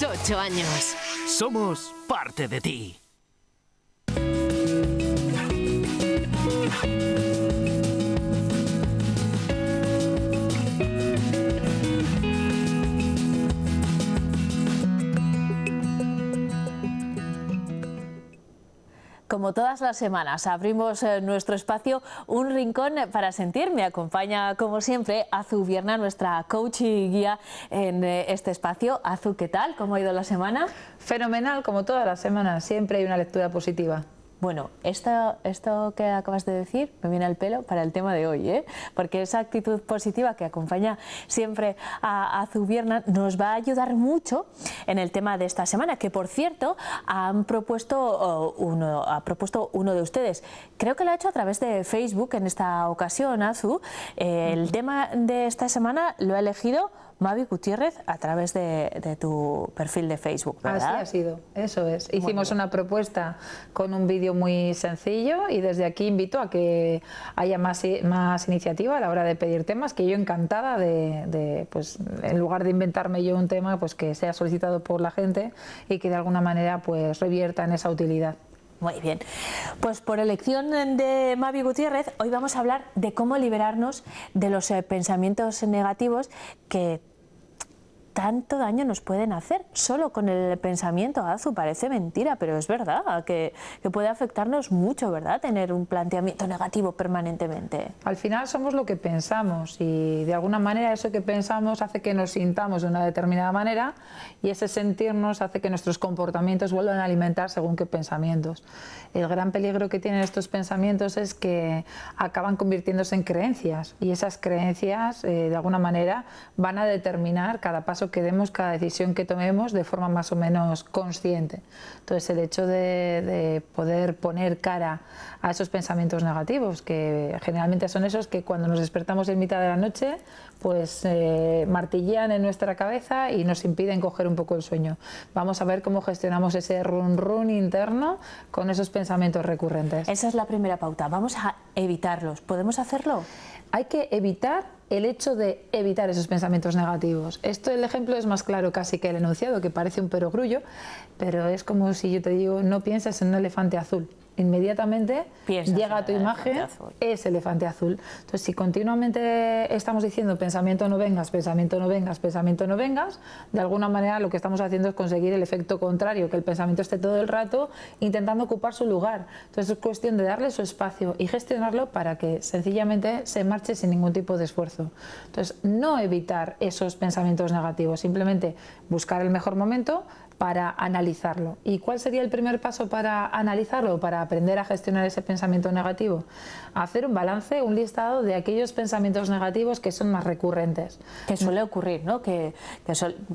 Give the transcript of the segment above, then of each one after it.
ocho años. Somos parte de ti. Como todas las semanas, abrimos eh, nuestro espacio Un Rincón para Sentir. Me acompaña, como siempre, Azu Vierna, nuestra coach y guía en eh, este espacio. Azu, ¿qué tal? ¿Cómo ha ido la semana? Fenomenal, como todas las semanas. Siempre hay una lectura positiva. Bueno, esto, esto que acabas de decir me viene al pelo para el tema de hoy, ¿eh? porque esa actitud positiva que acompaña siempre a, Azu Zubierna nos va a ayudar mucho en el tema de esta semana, que por cierto han propuesto uno, ha propuesto uno de ustedes. Creo que lo ha hecho a través de Facebook en esta ocasión, Azu. el tema de esta semana lo ha elegido Mavi Gutiérrez a través de, tu perfil de Facebook. ¿verdad? Así ha sido, eso es. Hicimos una propuesta con un vídeo muy sencillo y desde aquí invito a que haya más, más iniciativa a la hora de pedir temas, que yo encantada de, de, pues, en lugar de inventarme yo un tema, pues que sea solicitado por la gente y que de alguna manera pues revierta en esa utilidad. Muy bien. Pues por elección de Mavi Gutiérrez, hoy vamos a hablar de cómo liberarnos de los eh, pensamientos negativos que tanto daño nos pueden hacer solo con el pensamiento. Azu, parece mentira, pero es verdad que, que, puede afectarnos mucho, ¿verdad? Tener un planteamiento negativo permanentemente. Al final somos lo que pensamos y de alguna manera eso que pensamos hace que nos sintamos de una determinada manera y ese sentirnos hace que nuestros comportamientos vuelvan a alimentar según qué pensamientos. El gran peligro que tienen estos pensamientos es que acaban convirtiéndose en creencias y esas creencias eh, de alguna manera van a determinar cada paso que demos, cada decisión que tomemos de forma más o menos consciente. Entonces el hecho de, poder poner cara a esos pensamientos negativos, que generalmente son esos que cuando nos despertamos en mitad de la noche, pues eh, martillan martillean en nuestra cabeza y nos impiden coger un poco el sueño. Vamos a ver cómo gestionamos ese run run interno con esos pensamientos recurrentes. Esa es la primera pauta. Vamos a evitarlos. ¿Podemos hacerlo? Hay que evitar el hecho de evitar esos pensamientos negativos. Esto el ejemplo es más claro casi que el enunciado, que parece un perogrullo, pero es como si yo te digo no pienses en un elefante azul inmediatamente llega a tu imagen es elefante azul. Entonces, si continuamente estamos diciendo pensamiento no vengas, pensamiento no vengas, pensamiento no vengas, de alguna manera lo que estamos haciendo es conseguir el efecto contrario, que el pensamiento esté todo el rato intentando ocupar su lugar. Entonces, es cuestión de darle su espacio y gestionarlo para que sencillamente se marche sin ningún tipo de esfuerzo. Entonces, no evitar esos pensamientos negativos, simplemente buscar el mejor momento, para analizarlo. ¿Y cuál sería el primer paso para analizarlo, para aprender a gestionar ese pensamiento negativo? Hacer un balance, un listado de aquellos pensamientos negativos que son más recurrentes. Que suele ocurrir, ¿no? Que,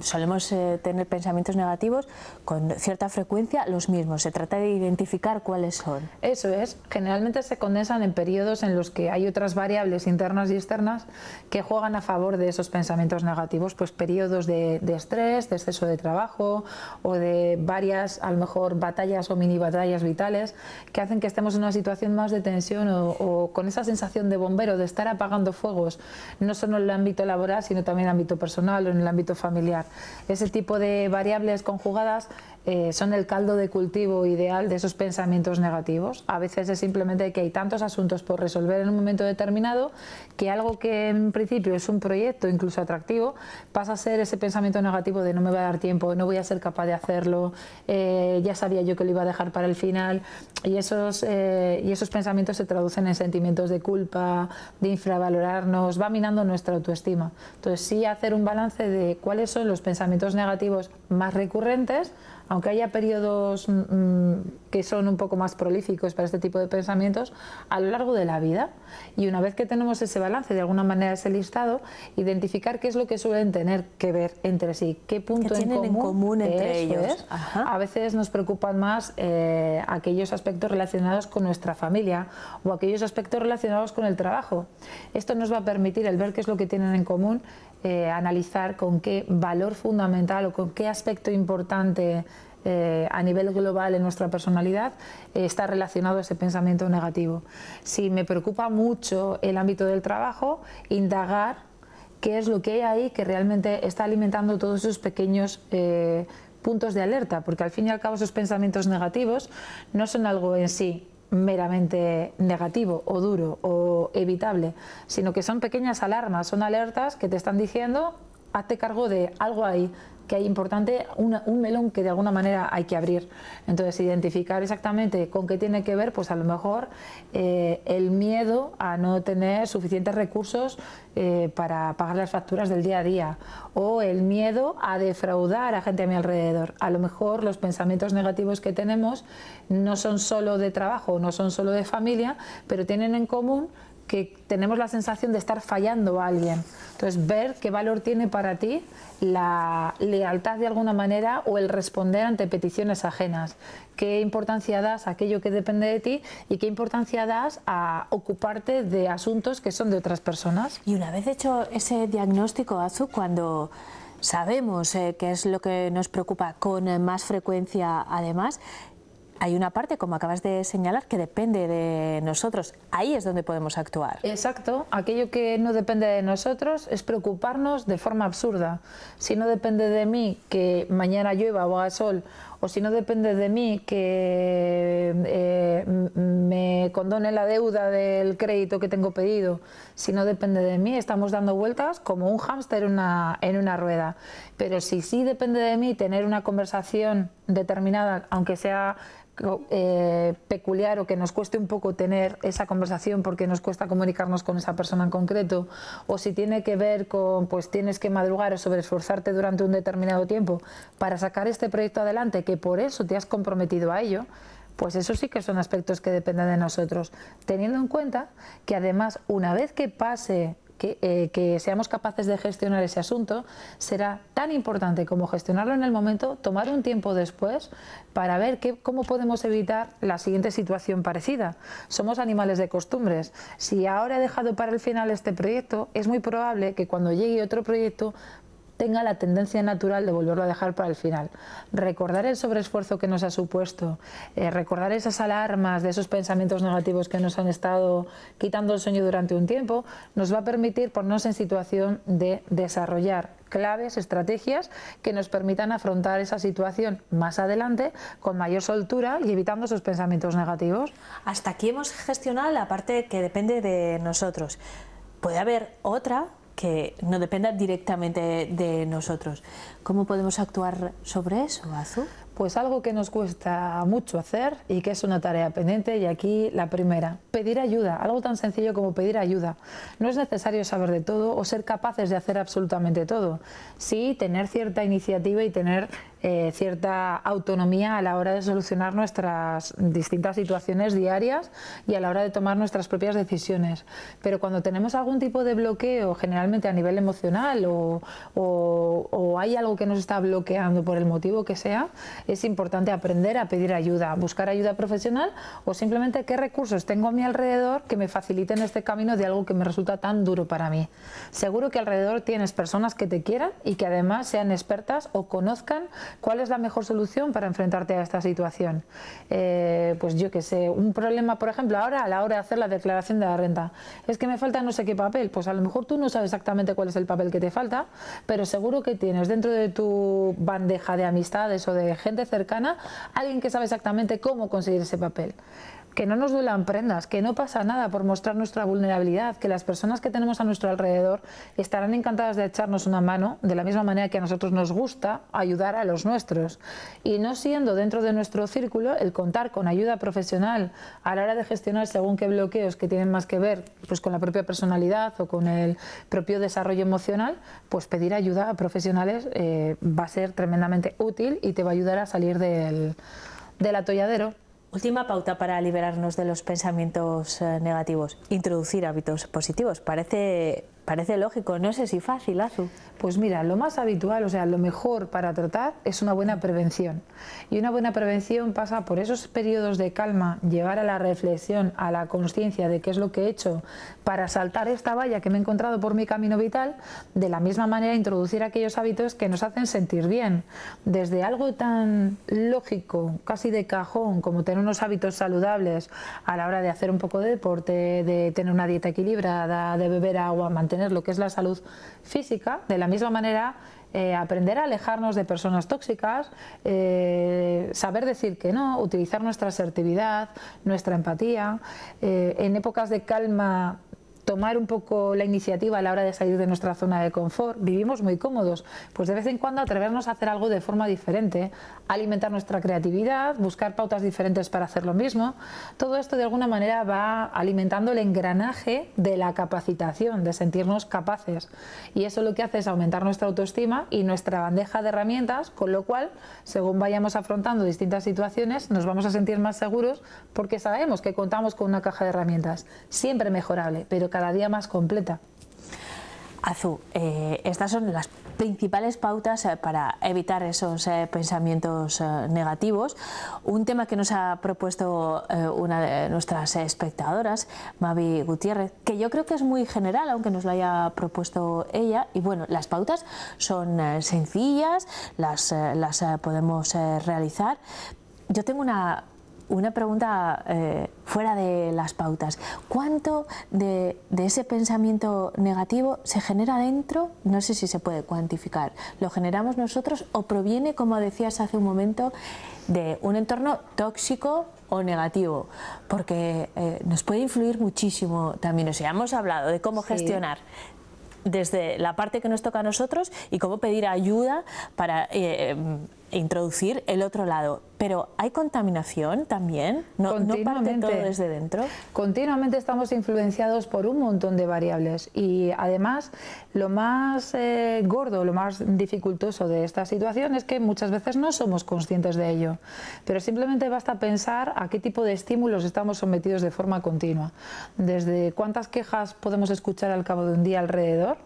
solemos eh, tener pensamientos negativos con cierta frecuencia los mismos. Se trata de identificar cuáles son. Eso es. Generalmente se condensan en periodos en los que hay otras variables internas y externas que juegan a favor de esos pensamientos negativos, pues periodos de, de estrés, de exceso de trabajo o de varias, a lo mejor, batallas o mini batallas vitales que hacen que estemos en una situación más de tensión o, con esa sensación de bombero, de estar apagando fuegos, no solo en el ámbito laboral, sino también en el ámbito personal o en el ámbito familiar. Ese tipo de variables conjugadas eh, son el caldo de cultivo ideal de esos pensamientos negativos. A veces es simplemente que hay tantos asuntos por resolver en un momento determinado que algo que en principio es un proyecto incluso atractivo pasa a ser ese pensamiento negativo de no me va a dar tiempo, no voy a ser capaz de hacerlo, eh, ya sabía yo que lo iba a dejar para el final. Y esos, eh, y esos pensamientos se traducen en sentimientos de culpa, de infravalorarnos, va minando nuestra autoestima. Entonces sí hacer un balance de cuáles son los pensamientos negativos más recurrentes aunque haya periodos mm, mm, que son un poco más prolíficos para este tipo de pensamientos, a lo largo de la vida. Y una vez que tenemos ese balance, de alguna manera ese listado, identificar qué es lo que suelen tener que ver entre sí, qué punto tienen en, común, entre ellos. A veces nos preocupan más eh, aquellos aspectos relacionados con nuestra familia o aquellos aspectos relacionados con el trabajo. Esto nos va a permitir el ver qué es lo que tienen en común eh, analizar con qué valor fundamental o con qué aspecto importante eh, a nivel global en nuestra personalidad eh, está relacionado ese pensamiento negativo. Si me preocupa mucho el ámbito del trabajo, indagar qué es lo que hay ahí que realmente está alimentando todos esos pequeños puntos de alerta, porque al fin y al cabo esos pensamientos negativos no son algo en sí meramente negativo o duro o evitable, sino que son pequeñas alarmas, son alertas que te están diciendo, hazte cargo de algo ahí, que hay importante, un melón que de alguna manera hay que abrir. Entonces, identificar exactamente con qué tiene que ver, pues a lo mejor eh, el miedo a no tener suficientes recursos eh, para pagar las facturas del día a día, o el miedo a defraudar a gente a mi alrededor. A lo mejor los pensamientos negativos que tenemos no son solo de trabajo, no son solo de familia, pero tienen en común que tenemos la sensación de estar fallando a alguien. Entonces, ver qué valor tiene para ti la lealtad de alguna manera o el responder ante peticiones ajenas. Qué importancia das a aquello que depende de ti y qué importancia das a ocuparte de asuntos que son de otras personas. Y una vez hecho ese diagnóstico, Azu, cuando sabemos eh, qué es lo que nos preocupa con eh, más frecuencia, además, hay una parte, como acabas de señalar, que depende de nosotros. Ahí es donde podemos actuar. Exacto. Aquello que no depende de nosotros es preocuparnos de forma absurda. Si no depende de mí que mañana llueva o haga sol o si no depende de mí que eh, me condone la deuda del crédito que tengo pedido, si no depende de mí, estamos dando vueltas como un hámster en una, en una rueda. Pero si sí depende de mí tener una conversación determinada, aunque sea eh, peculiar o que nos cueste un poco tener esa conversación porque nos cuesta comunicarnos con esa persona en concreto, o si tiene que ver con, pues tienes que madrugar o sobreesforzarte durante un determinado tiempo para sacar este proyecto adelante, que por eso te has comprometido a ello, pues eso sí que son aspectos que dependen de nosotros, teniendo en cuenta que además una vez que pase que, eh, seamos capaces de gestionar ese asunto será tan importante como gestionarlo en el momento, tomar un tiempo después para ver cómo podemos evitar la siguiente situación parecida. Somos animales de costumbres. Si ahora he dejado para el final este proyecto, es muy probable que cuando llegue otro proyecto tenga la tendencia natural de volverlo a dejar para el final. Recordar el sobreesfuerzo que nos ha supuesto, eh, recordar esas alarmas de esos pensamientos negativos que nos han estado quitando el sueño durante un tiempo, nos va a permitir ponernos en situación de desarrollar claves, estrategias que nos permitan afrontar esa situación más adelante con mayor soltura y evitando esos pensamientos negativos. Hasta aquí hemos gestionado la parte que depende de nosotros. Puede haber otra que no dependa directamente de nosotros. ¿Cómo podemos actuar sobre eso, Azul? Pues algo que nos cuesta mucho hacer y que es una tarea pendiente y aquí la primera, pedir ayuda, algo tan sencillo como pedir ayuda. No es necesario saber de todo o ser capaces de hacer absolutamente todo, sí tener cierta iniciativa y tener eh, cierta autonomía a la hora de solucionar nuestras distintas situaciones diarias y a la hora de tomar nuestras propias decisiones. Pero cuando tenemos algún tipo de bloqueo, generalmente a nivel emocional o, o hay algo que nos está bloqueando por el motivo que sea, es importante aprender a pedir ayuda, buscar ayuda profesional o simplemente qué recursos tengo a mi alrededor que me faciliten este camino de algo que me resulta tan duro para mí. Seguro que alrededor tienes personas que te quieran y que además sean expertas o conozcan ¿Cuál es la mejor solución para enfrentarte a esta situación? Eh, pues yo qué sé, un problema, por ejemplo, ahora a la hora de hacer la declaración de la renta, es que me falta no sé qué papel, pues a lo mejor tú no sabes exactamente cuál es el papel que te falta, pero seguro que tienes dentro de tu bandeja de amistades o de gente cercana alguien que sabe exactamente cómo conseguir ese papel que no nos duelan prendas, que no pasa nada por mostrar nuestra vulnerabilidad, que las personas que tenemos a nuestro alrededor estarán encantadas de echarnos una mano, de la misma manera que a nosotros nos gusta ayudar a los nuestros. Y no siendo dentro de nuestro círculo el contar con ayuda profesional a la hora de gestionar según qué bloqueos que tienen más que ver pues, con la propia personalidad o con el propio desarrollo emocional, pues pedir ayuda a profesionales eh, va a ser tremendamente útil y te va a ayudar a salir del, del atolladero. Última pauta para liberarnos de los pensamientos eh, negativos. Introducir hábitos positivos. Parece Parece lógico, no sé si fácil, Azu. Pues mira, lo más habitual, o sea, lo mejor para tratar es una buena prevención. Y una buena prevención pasa por esos periodos de calma, llevar a la reflexión, a la conciencia de qué es lo que he hecho para saltar esta valla que me he encontrado por mi camino vital, de la misma manera introducir aquellos hábitos que nos hacen sentir bien. Desde algo tan lógico, casi de cajón, como tener unos hábitos saludables a la hora de hacer un poco de deporte, de tener una dieta equilibrada, de beber agua, mantener lo que es la salud física, de la misma manera eh, aprender a alejarnos de personas tóxicas, eh, saber decir que no, utilizar nuestra asertividad, nuestra empatía. Eh, en épocas de calma tomar un poco la iniciativa a la hora de salir de nuestra zona de confort. Vivimos muy cómodos, pues de vez en cuando atrevernos a hacer algo de forma diferente, alimentar nuestra creatividad, buscar pautas diferentes para hacer lo mismo. Todo esto de alguna manera va alimentando el engranaje de la capacitación, de sentirnos capaces. Y eso lo que hace es aumentar nuestra autoestima y nuestra bandeja de herramientas, con lo cual, según vayamos afrontando distintas situaciones, nos vamos a sentir más seguros porque sabemos que contamos con una caja de herramientas, siempre mejorable, pero la día más completa. Azu, eh, estas son las principales pautas eh, para evitar esos eh, pensamientos negativos. Un tema que nos ha propuesto una de nuestras espectadoras, Mavi Gutiérrez, que yo creo que es muy general, aunque nos lo haya propuesto ella. Y bueno, las pautas son sencillas, las, las podemos realizar. Yo tengo una una pregunta eh, fuera de las pautas. ¿Cuánto de, ese pensamiento negativo se genera dentro? No sé si se puede cuantificar. ¿Lo generamos nosotros o proviene, como decías hace un momento, de un entorno tóxico o negativo? Porque eh, nos puede influir muchísimo también. O sea, hemos hablado de cómo gestionar desde la parte que nos toca a nosotros y cómo pedir ayuda para eh, em, e introducir el otro lado. Pero ¿hay contaminación también? ¿No, ¿No, parte todo desde dentro? Continuamente estamos influenciados por un montón de variables y además lo más eh, gordo, lo más dificultoso de esta situación es que muchas veces no somos conscientes de ello. Pero simplemente basta pensar a qué tipo de estímulos estamos sometidos de forma continua. Desde cuántas quejas podemos escuchar al cabo de un día alrededor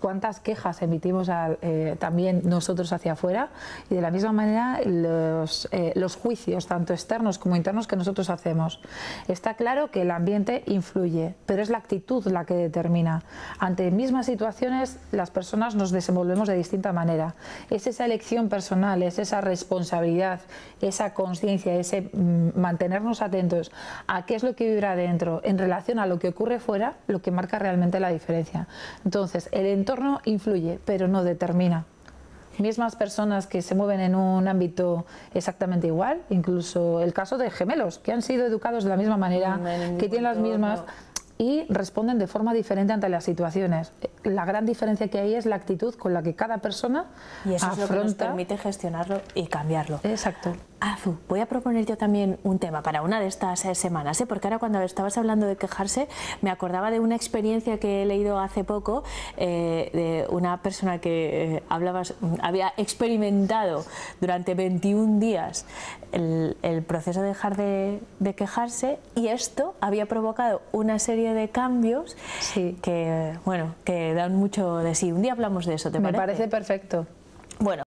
cuántas quejas emitimos eh, también nosotros hacia afuera y de la misma manera los, eh, los, juicios, tanto externos como internos, que nosotros hacemos. Está claro que el ambiente influye, pero es la actitud la que determina. Ante mismas situaciones las personas nos desenvolvemos de distinta manera. Es esa elección personal, es esa responsabilidad, esa conciencia, ese mm, mantenernos atentos a qué es lo que vibra dentro en relación a lo que ocurre fuera, lo que marca realmente la diferencia. Entonces, el entorno entorno influye, pero no determina. Mismas personas que se mueven en un ámbito exactamente igual, incluso el caso de gemelos, que han sido educados de la misma manera, que tienen las mismas y responden de forma diferente ante las situaciones. Eh, la gran diferencia que hay es la actitud con la que cada persona afronta. Y eso que nos permite gestionarlo y cambiarlo. Exacto. Ah, voy a proponer yo también un tema para una de estas eh, semanas, eh, porque ahora cuando estabas hablando de quejarse, me acordaba de una experiencia que he leído hace poco eh, de una persona que mm, había experimentado durante 21 días el, proceso de dejar de, quejarse y esto había provocado una serie de cambios que, bueno, que dan mucho de sí. Un día hablamos de eso, ¿te parece? Me parece perfecto. Bueno.